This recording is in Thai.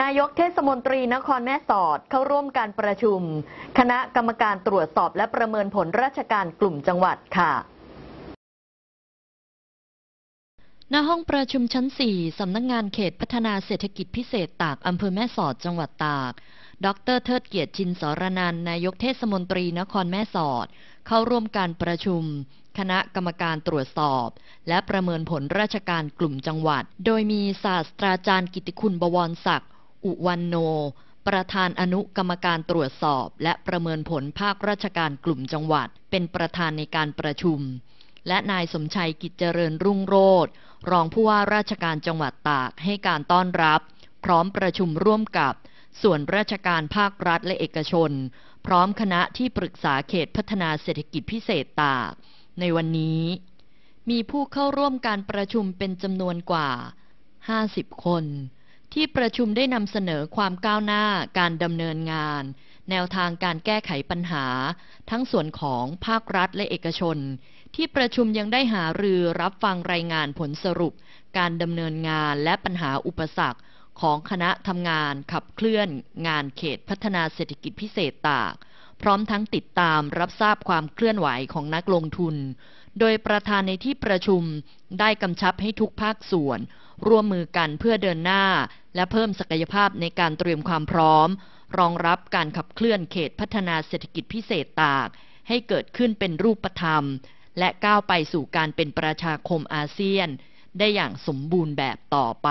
นายกเทศมนตรีนครแม่สอดเข้าร่วมการประชุม คณะกรรมการตรวจสอบ และประเมินผลราชการกลุ่มจังหวัดค่ะ ณ ห้องประชุมชั้น4สำนักงงานเขตพัฒนาเศรษฐกิจพิเศษตากอำเภอแม่สอดจังหวัดตาก ดร เทิดเกียรติชินสรนัน นายกเทศมนตรีนครแม่สอด เข้าร่วมการประชุม คณะกรรมการตรวจสอบ และประเมินผลราชการกลุ่มจังหวัด โดยมีศาสตราจารย์กิติคุณบวรศักดิ์อุวันโน ประธานอนุกรรมการตรวจสอบและประเมินผลภาคราชการกลุ่มจังหวัด เป็นประธานในการประชุม และนายสมชัยกิจเจริญรุ่งโรธรองผู้ว่าราชการจังหวัดตากให้การต้อนรับ พร้อมประชุมร่วมกับ ส่วนราชการภาครัฐและเอกชน พร้อมคณะที่ปรึกษาเขตพัฒนาเศรษฐกิจพิเศษตาก ในวันนี้ มีผู้เข้าร่วมการประชุมเป็นจำนวนกว่า 50 คนที่ประชุมได้นำเสนอความก้าวหน้าการดำเนินงาน แนวทางการแก้ไขปัญหา ทั้งส่วนของภาครัฐและเอกชน ที่ประชุมยังได้หารือรับฟังรายงานผลสรุป การดำเนินงานและปัญหาอุปสรรค ของคณะทำงาน ขับเคลื่อน งานเขตพัฒนาเศรษฐกิจพิเศษตากพร้อมทั้งติดตามรับทราบความเคลื่อนไหวของนักลงทุน โดยประธานในที่ประชุมได้กำชับให้ทุกภาคส่วน ร่วมมือกันเพื่อเดินหน้า และเพิ่มศักยภาพในการเตรียมความพร้อม รองรับการขับเคลื่อนเขตพัฒนาเศรษฐกิจพิเศษตากให้เกิดขึ้นเป็นรูปธรรม และก้าวไปสู่การเป็นประชาคมอาเซียน ได้อย่างสมบูรณ์แบบต่อไป